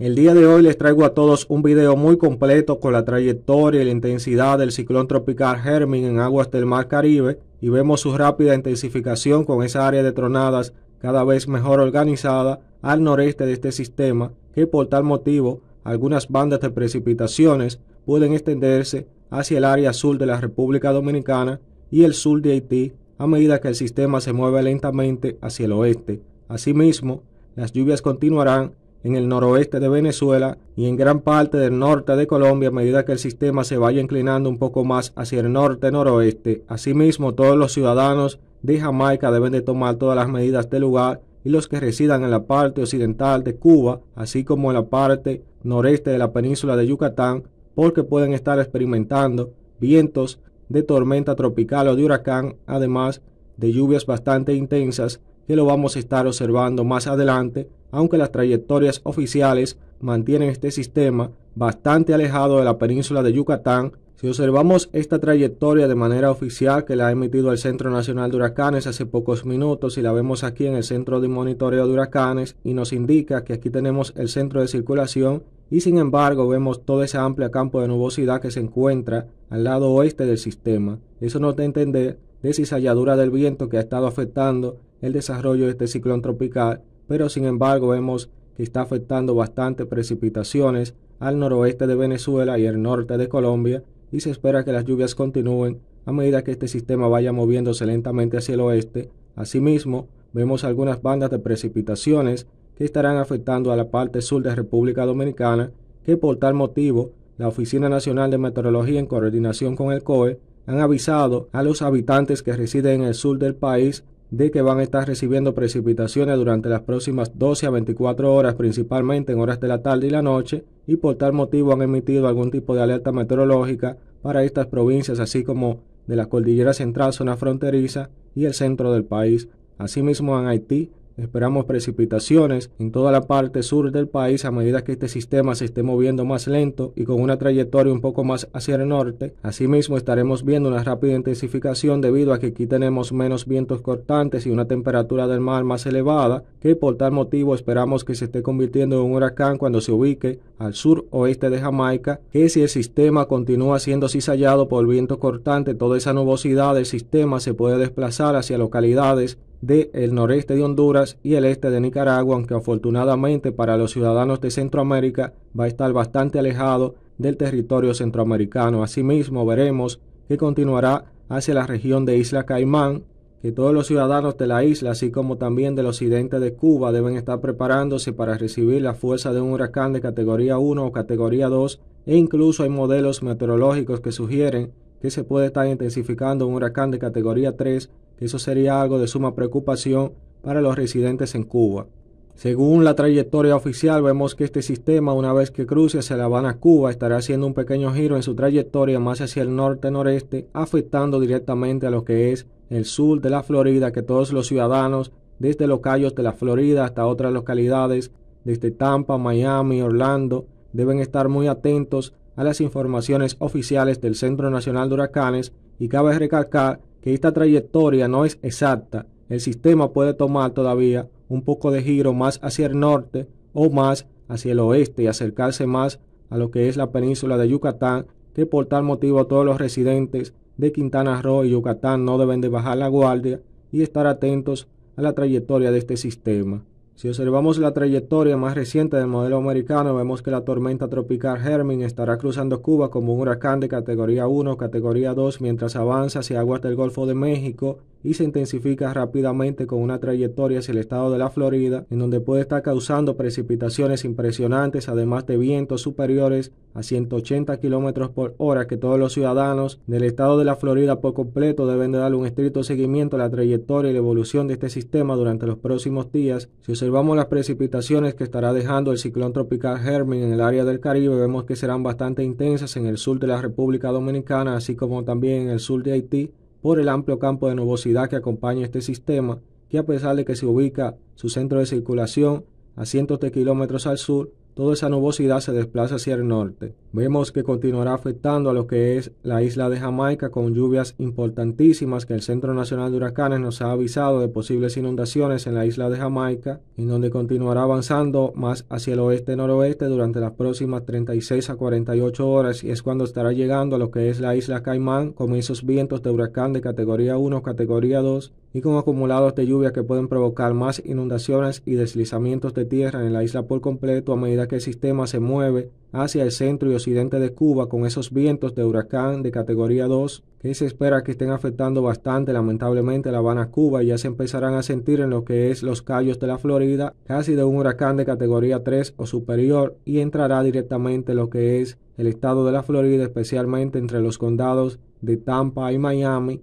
El día de hoy les traigo a todos un video muy completo con la trayectoria y la intensidad del ciclón tropical Hermin en aguas del Mar Caribe y vemos su rápida intensificación con esa área de tronadas cada vez mejor organizada al noreste de este sistema que por tal motivo algunas bandas de precipitaciones pueden extenderse hacia el área sur de la República Dominicana y el sur de Haití a medida que el sistema se mueve lentamente hacia el oeste. Asimismo, las lluvias continuarán en el noroeste de Venezuela y en gran parte del norte de Colombia a medida que el sistema se vaya inclinando un poco más hacia el norte-noroeste. Asimismo, todos los ciudadanos de Jamaica deben de tomar todas las medidas de lugar y los que residan en la parte occidental de Cuba, así como en la parte noreste de la península de Yucatán, porque pueden estar experimentando vientos de tormenta tropical o de huracán, además de lluvias bastante intensas que lo vamos a estar observando más adelante, aunque las trayectorias oficiales mantienen este sistema bastante alejado de la península de Yucatán. Si observamos esta trayectoria de manera oficial que la ha emitido el Centro Nacional de Huracanes hace pocos minutos y la vemos aquí en el Centro de Monitoreo de Huracanes y nos indica que aquí tenemos el centro de circulación y sin embargo vemos todo ese amplio campo de nubosidad que se encuentra al lado oeste del sistema. Eso nos da a entender de cizalladura del viento que ha estado afectando el desarrollo de este ciclón tropical, pero sin embargo vemos que está afectando bastante precipitaciones al noroeste de Venezuela y el norte de Colombia y se espera que las lluvias continúen a medida que este sistema vaya moviéndose lentamente hacia el oeste. Asimismo, vemos algunas bandas de precipitaciones que estarán afectando a la parte sur de República Dominicana, que por tal motivo la Oficina Nacional de Meteorología en coordinación con el COE han avisado a los habitantes que residen en el sur del país de que van a estar recibiendo precipitaciones durante las próximas 12 a 24 horas, principalmente en horas de la tarde y la noche, y por tal motivo han emitido algún tipo de alerta meteorológica para estas provincias, así como de la Cordillera Central, zona fronteriza y el centro del país. Asimismo, en Haití Esperamos precipitaciones en toda la parte sur del país a medida que este sistema se esté moviendo más lento y con una trayectoria un poco más hacia el norte. Asimismo, estaremos viendo una rápida intensificación debido a que aquí tenemos menos vientos cortantes y una temperatura del mar más elevada, que por tal motivo esperamos que se esté convirtiendo en un huracán cuando se ubique al sur oeste de Jamaica, que si el sistema continúa siendo cizallado por el viento cortante, toda esa nubosidad del sistema se puede desplazar hacia localidades de el noreste de Honduras y el este de Nicaragua, aunque afortunadamente para los ciudadanos de Centroamérica va a estar bastante alejado del territorio centroamericano. Asimismo, veremos que continuará hacia la región de Isla Caimán, que todos los ciudadanos de la isla, así como también del occidente de Cuba, deben estar preparándose para recibir la fuerza de un huracán de categoría 1 o categoría 2, e incluso hay modelos meteorológicos que sugieren que se puede estar intensificando un huracán de categoría 3, eso sería algo de suma preocupación para los residentes en Cuba. Según la trayectoria oficial, vemos que este sistema, una vez que cruce hacia La Habana, Cuba, estará haciendo un pequeño giro en su trayectoria más hacia el norte-noreste, afectando directamente a lo que es el sur de la Florida, que todos los ciudadanos, desde los callos de la Florida hasta otras localidades, desde Tampa, Miami, Orlando, deben estar muy atentos a las informaciones oficiales del Centro Nacional de Huracanes y cabe recalcar que esta trayectoria no es exacta. El sistema puede tomar todavía un poco de giro más hacia el norte o más hacia el oeste y acercarse más a lo que es la península de Yucatán, que por tal motivo todos los residentes de Quintana Roo y Yucatán no deben de bajar la guardia y estar atentos a la trayectoria de este sistema. Si observamos la trayectoria más reciente del modelo americano, vemos que la tormenta tropical Hermin estará cruzando Cuba como un huracán de categoría 1, categoría 2, mientras avanza hacia aguas del Golfo de México y se intensifica rápidamente con una trayectoria hacia el estado de la Florida, en donde puede estar causando precipitaciones impresionantes, además de vientos superiores a 180 km por hora, que todos los ciudadanos del estado de la Florida por completo deben de darle un estricto seguimiento a la trayectoria y la evolución de este sistema durante los próximos días observamos las precipitaciones que estará dejando el ciclón tropical Hermin en el área del Caribe, vemos que serán bastante intensas en el sur de la República Dominicana, así como también en el sur de Haití, por el amplio campo de nubosidad que acompaña este sistema, que a pesar de que se ubica su centro de circulación a cientos de kilómetros al sur, toda esa nubosidad se desplaza hacia el norte. Vemos que continuará afectando a lo que es la isla de Jamaica con lluvias importantísimas que el Centro Nacional de Huracanes nos ha avisado de posibles inundaciones en la isla de Jamaica, en donde continuará avanzando más hacia el oeste-noroeste durante las próximas 36 a 48 horas y es cuando estará llegando a lo que es la isla Caimán con esos vientos de huracán de categoría 1, categoría 2 y con acumulados de lluvia que pueden provocar más inundaciones y deslizamientos de tierra en la isla por completo a medida que el sistema se mueve hacia el centro y occidente de Cuba con esos vientos de huracán de categoría 2 que se espera que estén afectando bastante lamentablemente La Habana, Cuba y ya se empezarán a sentir en lo que es los callos de la Florida casi de un huracán de categoría 3 o superior y entrará directamente lo que es el estado de la Florida especialmente entre los condados de Tampa y Miami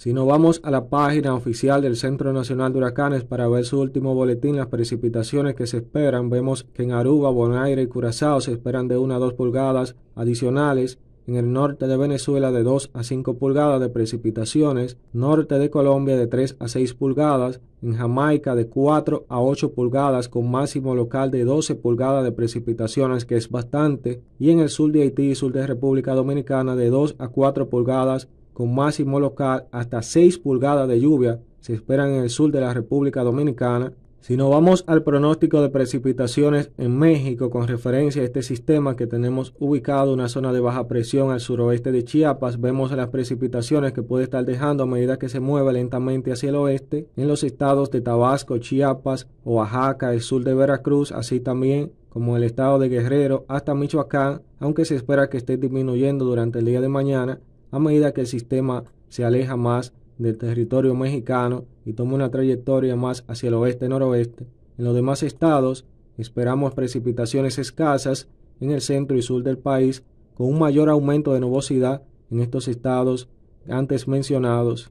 si nos vamos a la página oficial del Centro Nacional de Huracanes para ver su último boletín, las precipitaciones que se esperan, vemos que en Aruba, Bonaire y Curazao se esperan de 1 a 2 pulgadas adicionales, en el norte de Venezuela de 2 a 5 pulgadas de precipitaciones, norte de Colombia de 3 a 6 pulgadas, en Jamaica de 4 a 8 pulgadas con máximo local de 12 pulgadas de precipitaciones que es bastante, y en el sur de Haití y sur de República Dominicana de 2 a 4 pulgadas con máximo local hasta 6 pulgadas de lluvia se esperan en el sur de la República Dominicana. Si nos vamos al pronóstico de precipitaciones en México con referencia a este sistema que tenemos ubicado una zona de baja presión al suroeste de Chiapas, vemos las precipitaciones que puede estar dejando a medida que se mueve lentamente hacia el oeste en los estados de Tabasco, Chiapas, Oaxaca, el sur de Veracruz, así también como el estado de Guerrero hasta Michoacán, aunque se espera que esté disminuyendo durante el día de mañana a medida que el sistema se aleja más del territorio mexicano y toma una trayectoria más hacia el oeste-noroeste. En los demás estados esperamos precipitaciones escasas en el centro y sur del país, con un mayor aumento de nubosidad en estos estados antes mencionados